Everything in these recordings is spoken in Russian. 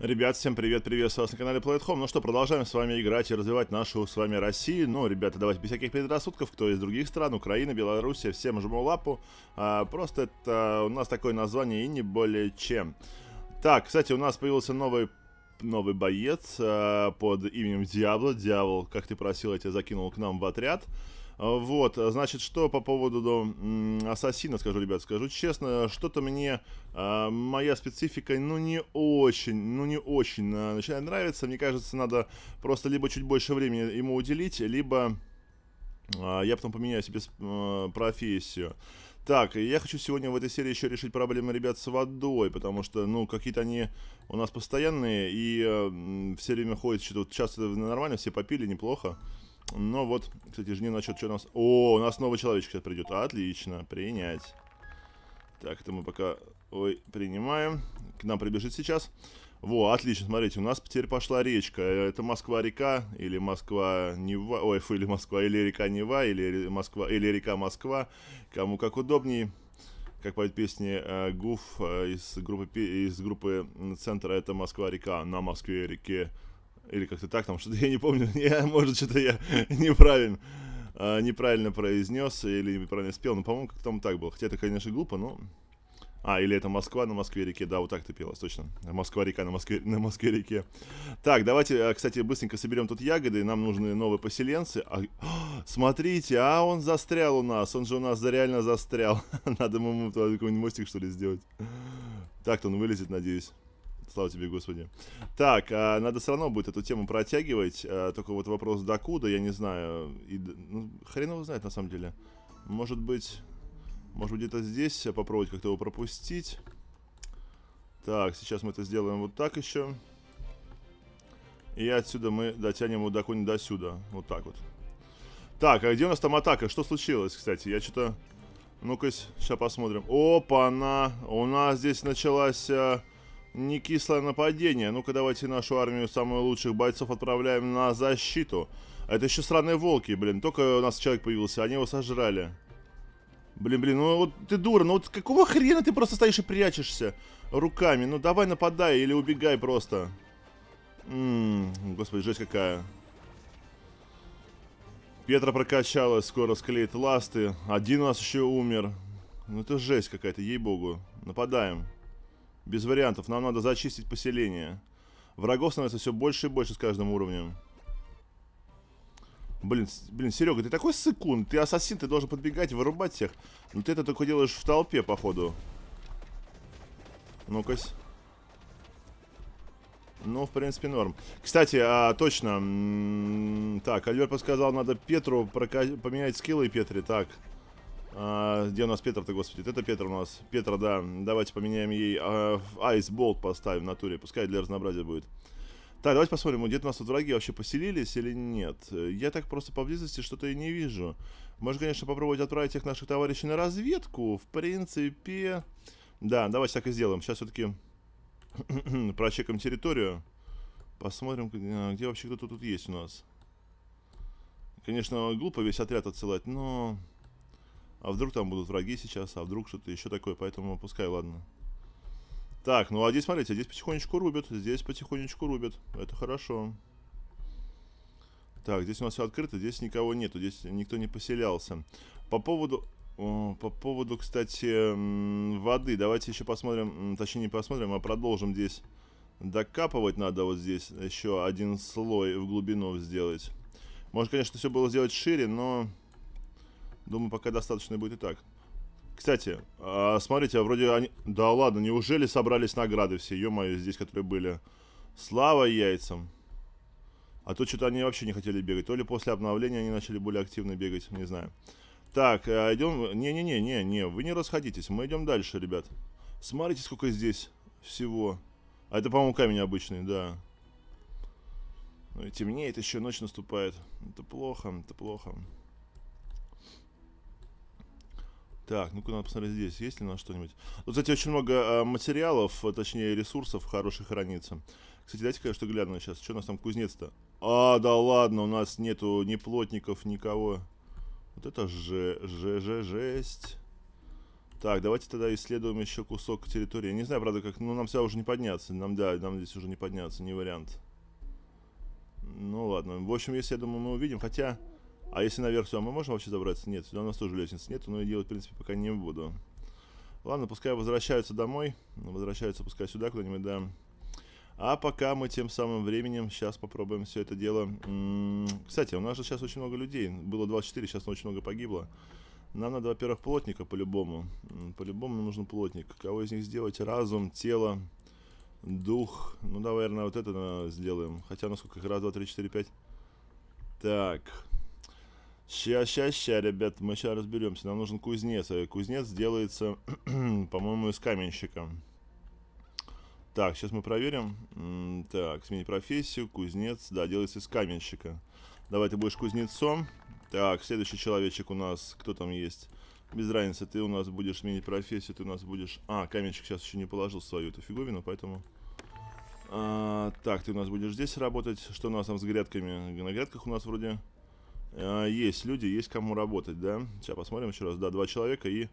Ребят, всем привет, приветствую вас на канале Play Home. Ну что, продолжаем с вами играть и развивать нашу с вами Россию. Ну, ребята, давайте без всяких предрассудков, кто из других стран, Украина, Белоруссия, всем жму лапу. А, просто это у нас такое название и не более чем. Так, кстати, у нас появился новый новый боец а, под именем Диабло. Дьявол, как ты просил, я тебя закинул к нам в отряд. Вот, а, значит, что по поводу Ассасина, скажу, ребят, скажу честно, что-то мне а, моя специфика, ну, не очень, ну, не очень а, начинает нравиться. Мне кажется, надо просто либо чуть больше времени ему уделить, либо я потом поменяю себе профессию. Так, я хочу сегодня в этой серии еще решить проблемы ребят с водой, потому что, ну, какие-то они у нас постоянные, и э, все время ходят, что-то вот, сейчас это нормально, все попили, неплохо. Но вот, кстати, жни насчет, что у нас... О, у нас новый человечек сейчас придет. Отлично, принять. Так, это мы пока... Ой, принимаем. К нам прибежит сейчас. Во, отлично, смотрите, у нас теперь пошла речка. Э, это Москва-река или Москва-Нева, ой, фу, или Москва, или река-Нева, или Москва, или река-Москва. Кому как удобнее. Как поет песни э, Гуф э, из группы, из группы Центра, это Москва-река на Москве-реке. Или как-то так там, что-то я не помню. Я, может, что-то я неправильно, неправильно произнес или неправильно спел. Но, по-моему, как то там так было. Хотя это, конечно, глупо, но... А, или это Москва на Москве-реке. Да, вот так ты пелась, точно. Москва-река на, Москве, на Москве-реке. Так, давайте, кстати, быстренько соберем тут ягоды. Нам нужны новые поселенцы. А, смотрите, а он застрял у нас. Он же у нас реально застрял. Надо ему какой-нибудь мостик, что ли, сделать. Так-то он вылезет, надеюсь. Слава тебе, Господи. Так, а, надо все равно будет эту тему протягивать. А, только вот вопрос докуда, я не знаю. И, ну, хрен его знает, на самом деле. Может быть... Может быть, где-то здесь попробовать как-то его пропустить. Так, сейчас мы это сделаем вот так еще. И отсюда мы дотянем его до конь до сюда. Вот так вот. Так, а где у нас там атака? Что случилось, кстати? Я что-то... Ну-ка, сейчас посмотрим. Опа-на! У нас здесь началась а, не кислое нападение. Ну-ка давайте нашу армию самых лучших бойцов отправляем на защиту. А это еще сраные волки, блин. Только у нас человек появился, они его сожрали. Блин, блин, ну вот ты дура, ну вот какого хрена ты просто стоишь и прячешься руками? Ну давай нападай или убегай просто. Ммм, господи, жесть какая. Петра прокачалась, скоро склеит ласты. Один у нас еще умер. Ну это жесть какая-то, ей-богу. Нападаем. Нападаем. Без вариантов, нам надо зачистить поселение. Врагов становится все больше и больше с каждым уровнем. Блин, блин, Серега, ты такой секунд. ты ассасин, ты должен подбегать вырубать всех. Но ты это только делаешь в толпе, походу. Ну-ка. Ну, в принципе, норм. Кстати, а, точно. Так, Альберт подсказал, надо Петру поменять скиллы Петре. Так. А, где у нас Петр-то, господи? Это Петр у нас. Петр, да. Давайте поменяем ей. А, айсболт поставим в натуре. Пускай для разнообразия будет. Так, давайте посмотрим, где-то у нас тут враги вообще поселились или нет. Я так просто поблизости что-то и не вижу. Можно, конечно, попробовать отправить их наших товарищей на разведку. В принципе... Да, давайте так и сделаем. Сейчас все-таки прочекаем территорию. Посмотрим, а, где вообще кто-то тут есть у нас. Конечно, глупо весь отряд отсылать, но... А вдруг там будут враги сейчас, а вдруг что-то еще такое, поэтому пускай, ладно. Так, ну а здесь, смотрите, здесь потихонечку рубят, здесь потихонечку рубят. Это хорошо. Так, здесь у нас все открыто, здесь никого нету, здесь никто не поселялся. По поводу... По поводу, кстати, воды. Давайте еще посмотрим, точнее не посмотрим, а продолжим здесь. Докапывать надо вот здесь еще один слой в глубину сделать. Может, конечно, все было сделать шире, но Думаю, пока достаточно будет и так. Кстати, а, смотрите, а вроде они... Да ладно, неужели собрались награды все, ё-моё, здесь, которые были? Слава яйцам. А то что-то они вообще не хотели бегать. То ли после обновления они начали более активно бегать, не знаю. Так, э, идем... Не-не-не-не-не, вы не расходитесь. Мы идем дальше, ребят. Смотрите, сколько здесь всего. А это, по-моему, камень обычный, да. Ну и темнеет, еще ночь наступает. Это плохо, это плохо. Так, ну-ка надо посмотреть здесь, есть ли у нас что-нибудь. Тут, кстати, очень много э, материалов, э, точнее ресурсов хороших хранится. Кстати, дайте-ка я что гляну сейчас. Что у нас там кузнец-то? А, да ладно, у нас нету ни плотников, никого. Вот это же, же, же, жесть. Так, давайте тогда исследуем еще кусок территории. Я не знаю, правда, как... Ну, нам сюда уже не подняться. Нам, да, нам здесь уже не подняться, не вариант. Ну, ладно. В общем, если, я думаю, мы увидим. Хотя... А если наверх все, мы можем вообще забраться? Нет, сюда у нас тоже лестницы нет, но и делать, в принципе, пока не буду. Ладно, пускай возвращаются домой. Возвращаются пускай сюда куда-нибудь, да. А пока мы тем самым временем сейчас попробуем все это дело... Кстати, у нас же сейчас очень много людей. Было 24, сейчас очень много погибло. Нам надо, во-первых, плотника по-любому. По-любому нам нужен плотник. Кого из них сделать? Разум, тело, дух. Ну, давай, наверное, вот это сделаем. Хотя, насколько их? Раз, два, три, четыре, пять. Так, Ща, ща, ща, ребят, мы сейчас разберемся. Нам нужен кузнец. а Кузнец делается, по-моему, из каменщика. Так, сейчас мы проверим. Так, смени профессию. Кузнец, да, делается из каменщика. Давай, ты будешь кузнецом. Так, следующий человечек у нас, кто там есть? Без разницы, ты у нас будешь сменить профессию, ты у нас будешь... А, каменщик сейчас еще не положил свою эту фиговину, поэтому... А, так, ты у нас будешь здесь работать. Что у нас там с грядками? На грядках у нас вроде... А, есть люди, есть кому работать, да? Сейчас посмотрим еще раз. Да, два человека и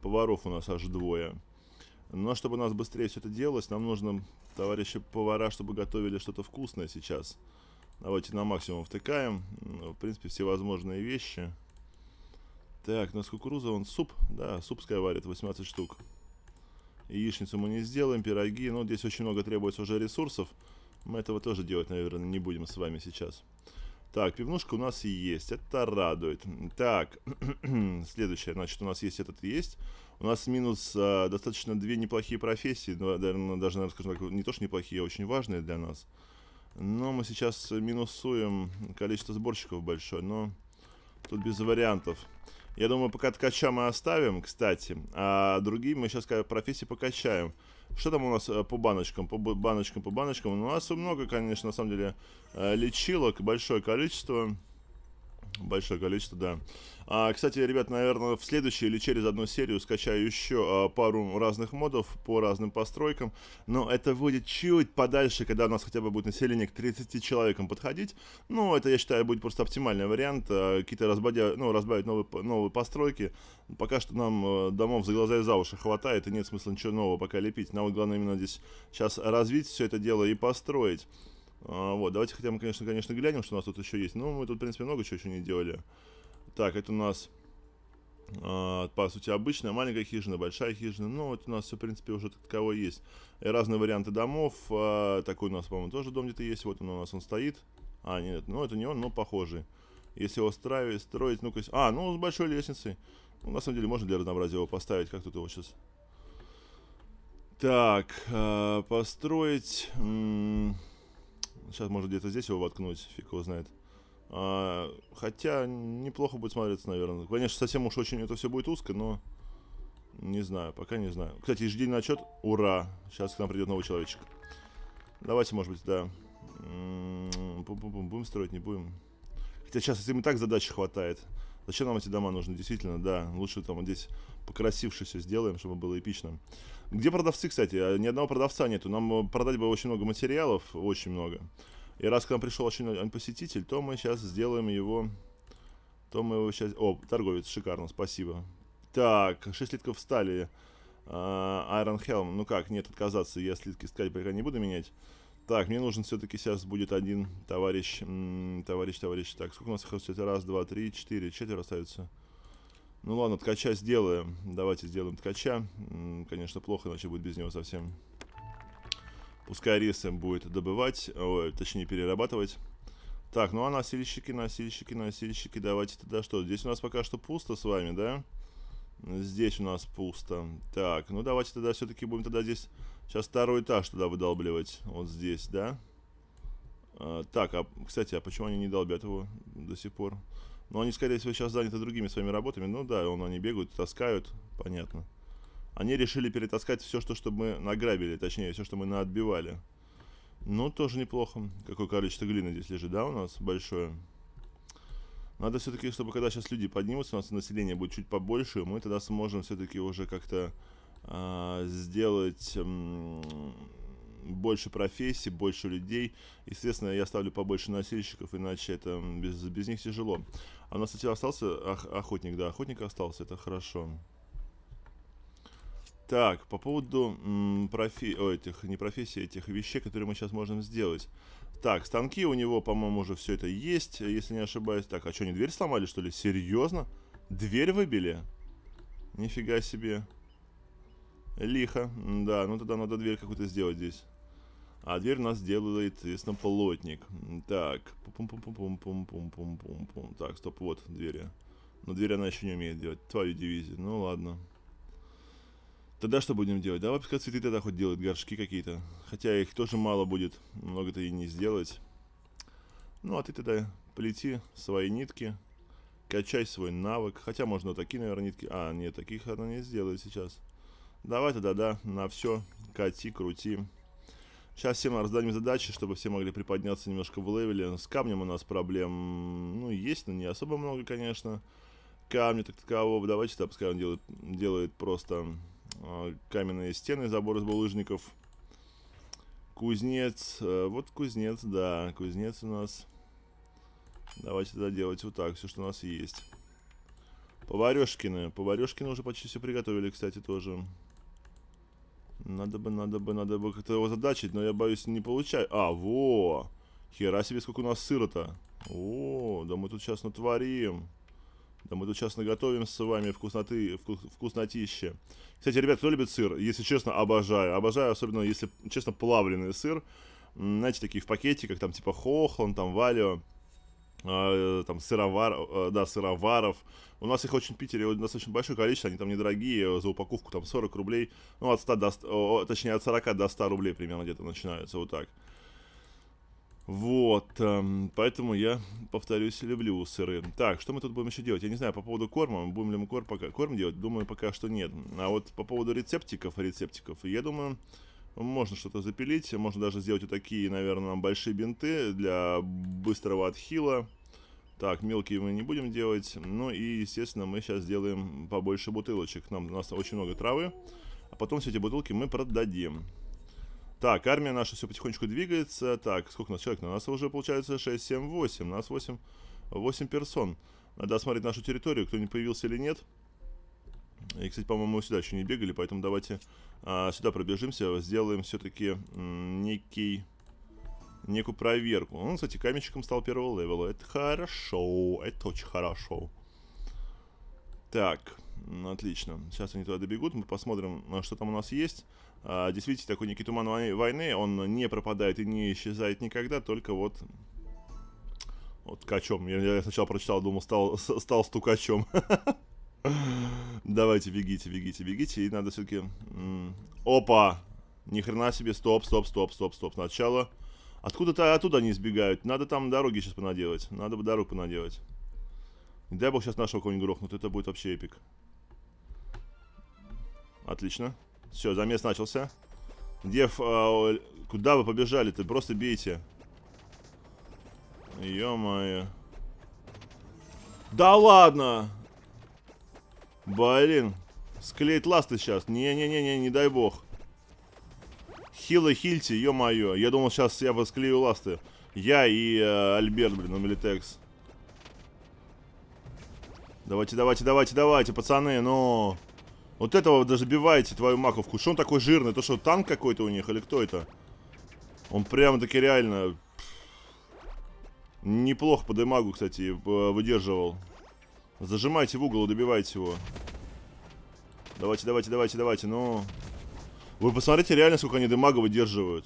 поваров у нас аж двое. Но чтобы у нас быстрее все это делалось, нам нужно, товарищи повара, чтобы готовили что-то вкусное сейчас. Давайте на максимум втыкаем. Ну, в принципе, всевозможные вещи. Так, у нас кукуруза, он суп. Да, супская варит, 18 штук. Яичницу мы не сделаем, пироги. Ну, здесь очень много требуется уже ресурсов. Мы этого тоже делать, наверное, не будем с вами Сейчас. Так, пивнушка у нас и есть. Это радует. Так, следующее. Значит, у нас есть этот есть. У нас минус э, достаточно две неплохие профессии. Наверное, даже, ну, наверное, скажем так, не то, что неплохие, а очень важные для нас. Но мы сейчас минусуем количество сборщиков большое. Но тут без вариантов. Я думаю, пока ткача мы оставим, кстати. А другие мы сейчас профессии покачаем. Что там у нас э, по баночкам? По баночкам, по баночкам. У нас много, конечно, на самом деле, э, лечилок, большое количество. Большое количество, да. А, кстати, ребят, наверное, в следующей или через одну серию скачаю еще а, пару разных модов по разным постройкам. Но это будет чуть подальше, когда у нас хотя бы будет население к 30 человекам подходить. Ну, это, я считаю, будет просто оптимальный вариант. А, какие-то разбавить, ну, разбавить новые, новые постройки. Пока что нам а, домов за глаза и за уши хватает, и нет смысла ничего нового пока лепить. Нам вот главное именно здесь сейчас развить все это дело и построить. А, вот, давайте хотя бы, конечно, конечно, глянем, что у нас тут еще есть. Ну, мы тут, в принципе, много чего еще не делали. Так, это у нас, э, по сути, обычная маленькая хижина, большая хижина. Ну, вот у нас все, в принципе, уже таково есть. И разные варианты домов. Э, такой у нас, по-моему, тоже дом где-то есть. Вот он у нас, он стоит. А, нет, ну, это не он, но похожий. Если его строить, строить, ну-ка... А, ну, с большой лестницей. Ну, на самом деле, можно для разнообразия его поставить. Как тут его сейчас... Так, э, построить... Сейчас может, где-то здесь его воткнуть, фиг его знает. А, хотя неплохо будет смотреться, наверное. Конечно, совсем уж очень это все будет узко, но... Не знаю, пока не знаю. Кстати, ежедневный отчет. Ура! Сейчас к нам придет новый человечек. Давайте, может быть, да. М -м -м, бум будем строить, не будем. Хотя сейчас им и так задачи хватает. Зачем нам эти дома нужны? Действительно, да. Лучше там здесь покрасивше все сделаем, чтобы было эпично. Где продавцы, кстати? А, ни одного продавца нету. Нам э, продать бы очень много материалов, очень много. И раз к нам пришел очень э, посетитель, то мы сейчас сделаем его... То мы его сейчас... О, торговец, шикарно, спасибо. Так, 6 литков стали. Айрон Хелм. Ну как, нет, отказаться. Я слитки искать пока не буду менять. Так, мне нужен все-таки сейчас будет один товарищ, товарищ, товарищ. Так, сколько у нас остается? Раз, два, три, четыре. Четверо остается. Ну ладно, ткача сделаем. Давайте сделаем ткача. Конечно, плохо, иначе будет без него совсем. Пускай рисом будет добывать, ой, точнее перерабатывать. Так, ну а насильщики, насильщики, насильщики. давайте тогда что? Здесь у нас пока что пусто с вами, да? Да. Здесь у нас пусто. Так, ну давайте тогда все-таки будем тогда здесь... Сейчас второй этаж туда выдолбливать. Вот здесь, да? А, так, а, кстати, а почему они не долбят его до сих пор? Ну, они, скорее всего, сейчас заняты другими своими работами. Ну да, он, они бегают, таскают, понятно. Они решили перетаскать все, что, что мы награбили, точнее, все, что мы наотбивали. Ну, тоже неплохо. Какое количество глины здесь лежит, да, у нас большое? Надо все-таки, чтобы когда сейчас люди поднимутся, у нас население будет чуть побольше, мы тогда сможем все-таки уже как-то э, сделать э, больше профессий, больше людей. Естественно, я ставлю побольше носильщиков, иначе это без, без них тяжело. А у нас, кстати, остался ох, охотник, да, охотник остался, это хорошо. Так, по поводу м, профи... О, этих, не профессий, а этих вещей, которые мы сейчас можем сделать. Так, станки у него, по-моему, уже все это есть, если не ошибаюсь. Так, а что, они дверь сломали, что ли? Серьезно? Дверь выбили? Нифига себе. Лихо. Да, ну тогда надо дверь какую-то сделать здесь. А дверь у нас делает, естественно, плотник. Так. пум пум пум пум пум пум пум пум пум Так, стоп, вот двери. Но дверь она еще не умеет делать. Твою дивизию. Ну ладно. Тогда что будем делать? Давай пускай цветы тогда хоть делают, горшки какие-то. Хотя их тоже мало будет, много-то и не сделать. Ну, а ты тогда плети свои нитки, качай свой навык. Хотя можно такие, наверное, нитки. А, нет, таких она не сделает сейчас. Давай тогда, да, на все кати, крути. Сейчас всем раздадим задачи, чтобы все могли приподняться немножко в левеле. С камнем у нас проблем, ну, есть, но не особо много, конечно. Камни так такового. Давайте тогда пускай он делает, делает просто а, каменные стены, забор из булыжников. Кузнец. Э, вот кузнец, да. Кузнец у нас. Давайте тогда делать вот так, все, что у нас есть. Поварешкины. Поварешкины уже почти все приготовили, кстати, тоже. Надо бы, надо бы, надо бы как-то его задачить, но я боюсь, не получаю. А, во! Хера себе, сколько у нас сыра-то. О, да мы тут сейчас натворим. Да мы тут сейчас наготовим с вами вкусноты, вкус, вкуснотища. Кстати, ребят, кто любит сыр? Если честно, обожаю. Обожаю, особенно, если честно, плавленый сыр. Знаете, такие в пакетиках, там типа Хохланд, там Валио. А, там сыровар, а, да, сыроваров. У нас их очень в Питере достаточно большое количество, они там недорогие, за упаковку там 40 рублей, ну от 100 до, о, точнее от 40 до 100 рублей примерно где-то начинаются, вот так. Вот, эм, поэтому я, повторюсь, люблю сыры. Так, что мы тут будем еще делать? Я не знаю, по поводу корма, будем ли мы корм, пока, корм делать, думаю, пока что нет. А вот по поводу рецептиков рецептиков, я думаю, можно что-то запилить, можно даже сделать вот такие, наверное, большие бинты для быстрого отхила. Так, мелкие мы не будем делать. Ну и, естественно, мы сейчас сделаем побольше бутылочек. Нам, у нас очень много травы. А потом все эти бутылки мы продадим. Так, армия наша все потихонечку двигается. Так, сколько у нас человек? У нас уже получается 6, 7, 8. У нас 8, 8 персон. Надо осмотреть нашу территорию, кто не появился или нет. И, кстати, по-моему, сюда еще не бегали, поэтому давайте а, сюда пробежимся. Сделаем все-таки некий... Некую проверку. Он, кстати, каменщиком стал первого левела. Это хорошо. Это очень хорошо. Так, отлично. Сейчас они туда добегут. Мы посмотрим, а, что там у нас есть. А, действительно такой некий туман войны, он не пропадает и не исчезает никогда, только вот вот ткачом. Я, я сначала прочитал, думал, стал, стал стукачом. Давайте, бегите, бегите, бегите. И надо все-таки... Опа! Ни хрена себе, стоп, стоп, стоп, стоп, стоп. Сначала... Откуда-то оттуда они избегают. Надо там дороги сейчас понаделать. Надо бы дорогу понаделать. Не дай бог сейчас нашего кого-нибудь грохнут. Это будет вообще эпик. Отлично. Все, замес начался. Дев, а, куда вы побежали Ты Просто бейте. Ё-моё. Да ладно! Блин. Склеит ласты сейчас. Не-не-не-не, не дай бог. Хилы, хильте, ё-моё. Я думал, сейчас я бы склею ласты. Я и э, Альберт, блин, Милитекс. Давайте, давайте, давайте, давайте, пацаны, ну... Но... Вот этого даже биваете твою маковку. Что он такой жирный? То, что танк какой-то у них или кто это? Он прямо-таки реально... Неплохо по демагу, кстати, э, выдерживал. Зажимайте в угол и добивайте его. Давайте, давайте, давайте, давайте, ну... Вы посмотрите реально, сколько они демага выдерживают.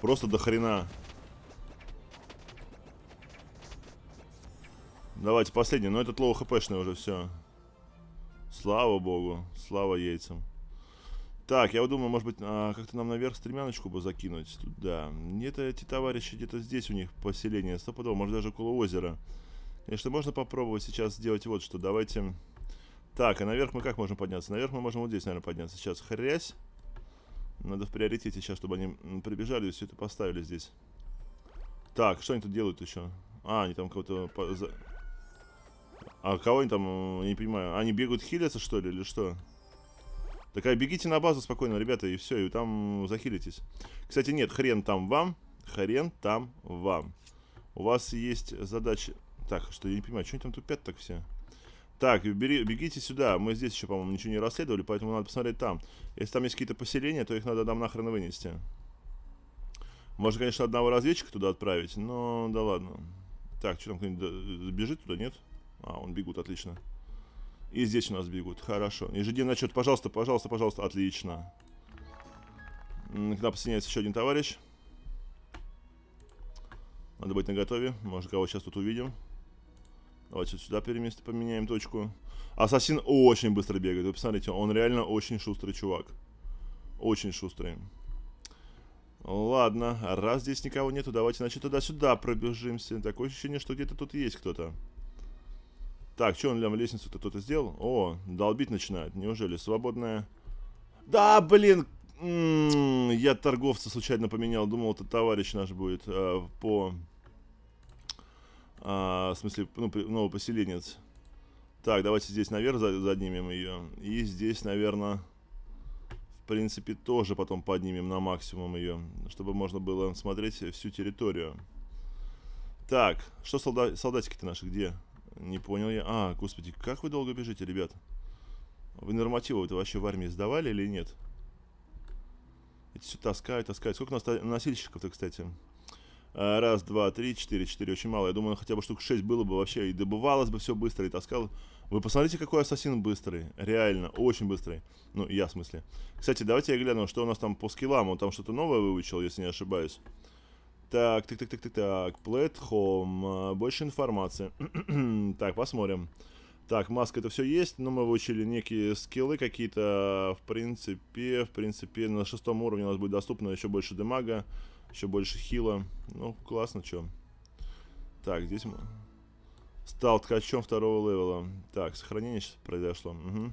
Просто до хрена. Давайте, последний. Но ну, этот лоу хпшный уже, все. Слава богу, слава яйцам. Так, я вот думаю, может быть, а, как-то нам наверх стремяночку бы закинуть туда. Где-то эти товарищи, где-то здесь у них поселение, стопудово, может даже около озера. Конечно, можно попробовать сейчас сделать вот что. Давайте... Так, а наверх мы как можем подняться? Наверх мы можем вот здесь, наверное, подняться. Сейчас хрясь. Надо в приоритете сейчас, чтобы они прибежали и все это поставили здесь. Так, что они тут делают еще? А, они там кого-то... А кого они там, я э, не понимаю, они бегают хилиться что ли, или что? Такая, бегите на базу спокойно, ребята, и все, и там захилитесь. Кстати, нет, хрен там вам, хрен там вам. У вас есть задача. Так, что я не понимаю, что они там тупят так все? Так, бери, бегите сюда. Мы здесь еще, по-моему, ничего не расследовали, поэтому надо посмотреть там. Если там есть какие-то поселения, то их надо там нахрен вынести. Можно, конечно, одного разведчика туда отправить, но да ладно. Так, что там кто-нибудь э, э, бежит туда, нет? Нет. А, он бегут, отлично. И здесь у нас бегут, хорошо. Ежедневный отчет, пожалуйста, пожалуйста, пожалуйста, отлично. К нам присоединяется еще один товарищ. Надо быть наготове, может кого сейчас тут увидим. Давайте сюда переместим, поменяем точку. Ассасин очень быстро бегает. Вы посмотрите, он реально очень шустрый чувак. Очень шустрый. Ладно, раз здесь никого нету, давайте, значит, туда-сюда пробежимся. Такое ощущение, что где-то тут есть кто-то. Так, что он там лестницу-то кто-то сделал? О, долбить начинает. Неужели свободная? Да, блин! М-м, я торговца случайно поменял. Думал, это товарищ наш будет э, по... А, в смысле, ну, новый ну, поселенец. Так, давайте здесь наверх за, заднимем ее. И здесь, наверное, в принципе, тоже потом поднимем на максимум ее. Чтобы можно было смотреть всю территорию. Так, что солда солдатики-то наши Где? Не понял я. А, господи, как вы долго бежите, ребят? Вы нормативы это вообще в армии сдавали или нет? Эти все таскают, таскают. Сколько у нас носильщиков-то, кстати? А, раз, два, три, четыре. Четыре очень мало. Я думаю, хотя бы штук шесть было бы вообще. И добывалось бы все быстро, и таскал. Вы посмотрите, какой ассасин быстрый. Реально, очень быстрый. Ну, я в смысле. Кстати, давайте я гляну, что у нас там по скиллам. Он там что-то новое выучил, если не ошибаюсь. Так, так, так, так, так, так. Платформ. Э, больше информации. так, посмотрим. Так, маска это все есть, но мы выучили некие скиллы какие-то, в принципе, в принципе, на шестом уровне у нас будет доступно еще больше демага, еще больше хила. Ну, классно, что. Так, здесь мы... Стал ткачом второго левела. Так, сохранение сейчас произошло. Угу.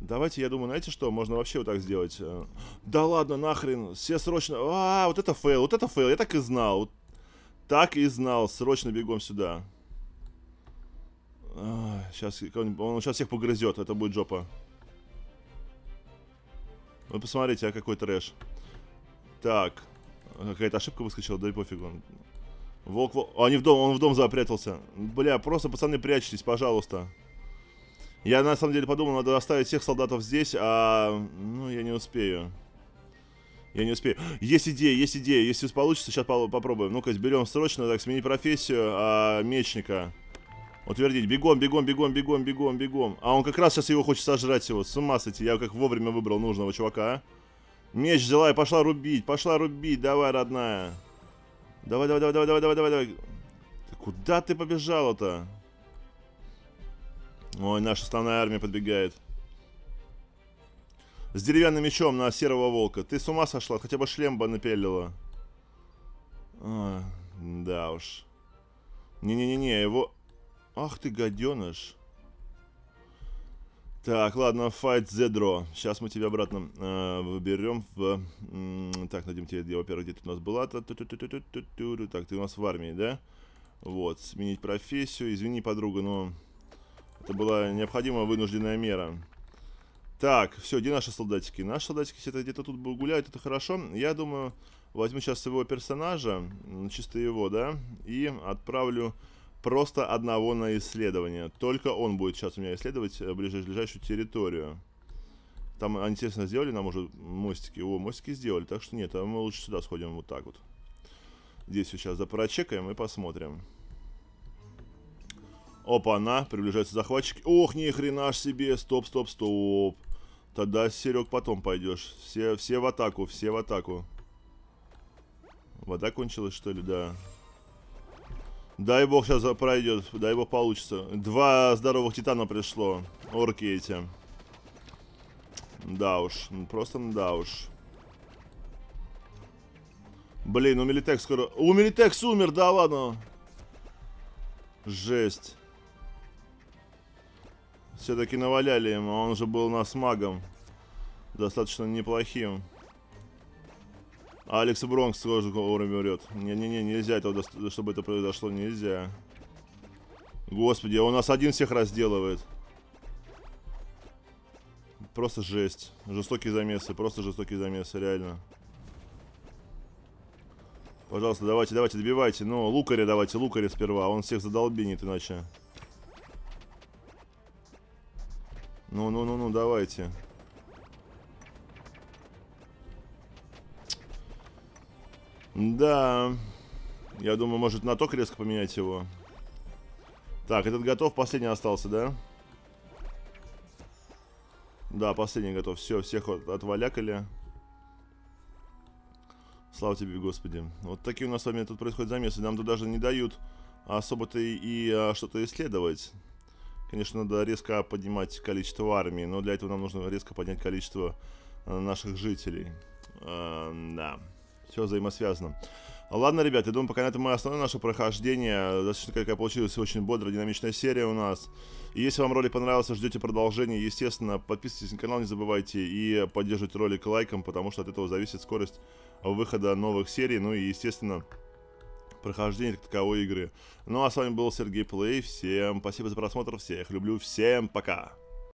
Давайте, я думаю, знаете что, можно вообще вот так сделать. Э, да ладно, нахрен, все срочно... А, вот это фейл, вот это фейл, я так и знал. Вот так и знал, срочно бегом сюда. А, сейчас, он сейчас всех погрызет, это будет жопа. Вы посмотрите, а какой трэш. Так, какая-то ошибка выскочила, да и пофигу. Волк, волк... Они а, в дом, он в дом запрятался. Бля, просто, пацаны, прячьтесь, пожалуйста. Пожалуйста. Я на самом деле подумал, надо оставить всех солдатов здесь, а... Ну, я не успею. Я не успею. Есть идея, есть идея. Если получится, сейчас попробуем. Ну-ка, берем срочно, так, сменить профессию а, мечника. Утвердить. Бегом, бегом, бегом, бегом, бегом, бегом. А он как раз сейчас его хочет сожрать его. С ума сойти. Я как вовремя выбрал нужного чувака. А. Меч взяла и пошла рубить. Пошла рубить. Давай, родная. Давай, давай, давай, давай, давай, давай, давай. Куда ты побежала-то? Ой, наша основная армия подбегает. С деревянным мечом на серого волка. Ты с ума сошла? Хотя бы шлем бы напелила. А, да уж. Не-не-не-не, его... Ах ты, гаденыш. Так, ладно, файт Зедро. Сейчас мы тебя обратно э, выберем в... Э, так, найдем тебе, во-первых, где ты у нас была. Так, ты у нас в армии, да? Вот, сменить профессию. Извини, подруга, но... Это была необходимая вынужденная мера. Так, все, где наши солдатики? Наши солдатики где-то где тут гуляют, это хорошо. Я думаю, возьму сейчас своего персонажа, чисто его, да, и отправлю просто одного на исследование. Только он будет сейчас у меня исследовать э, ближайшую территорию. Там, они, естественно, сделали нам уже мостики? О, мостики сделали, так что нет, а мы лучше сюда сходим вот так вот. Здесь сейчас запрочекаем и посмотрим опа она, приближается захватчики. Ох, ни хрена ж себе. Стоп, стоп, стоп. Тогда, Серег, потом пойдешь. Все, все в атаку, все в атаку. Вода кончилась, что ли? Да. Дай бог сейчас пройдет, дай бог получится. Два здоровых титана пришло. Орки эти. Да уж, просто да уж. Блин, у Милитек скоро... У Милитекс умер, да ладно. Жесть. Все-таки наваляли ему, он же был нас магом. Достаточно неплохим. А Алекс Бронкс тоже уровень умрет. Не-не-не, нельзя этого, чтобы это произошло, нельзя. Господи, он нас один всех разделывает. Просто жесть. Жестокие замесы, просто жестокие замесы, реально. Пожалуйста, давайте, давайте, добивайте. Ну, лукаря давайте, лукаря сперва. Он всех задолбинит иначе. Ну-ну-ну-ну, давайте. Да. Я думаю, может на ток резко поменять его. Так, этот готов, последний остался, да? Да, последний готов. Все, всех от отвалякали. Слава тебе, Господи. Вот такие у нас с вами тут происходят замесы. Нам тут даже не дают особо-то и, и а, что-то исследовать. Конечно, надо резко поднимать количество армии, но для этого нам нужно резко поднять количество э, наших жителей. Эм, да, все взаимосвязано. Ладно, ребят, я думаю, пока на этом мы основное наше прохождение. Достаточно, какая получилась очень бодрая, динамичная серия у нас. И если вам ролик понравился, ждете продолжения. Естественно, подписывайтесь на канал, не забывайте. И поддерживайте ролик лайком, потому что от этого зависит скорость выхода новых серий. Ну и, естественно, прохождения как таковой игры. Ну а с вами был Сергей Плей, всем спасибо за просмотр, всех люблю, всем пока!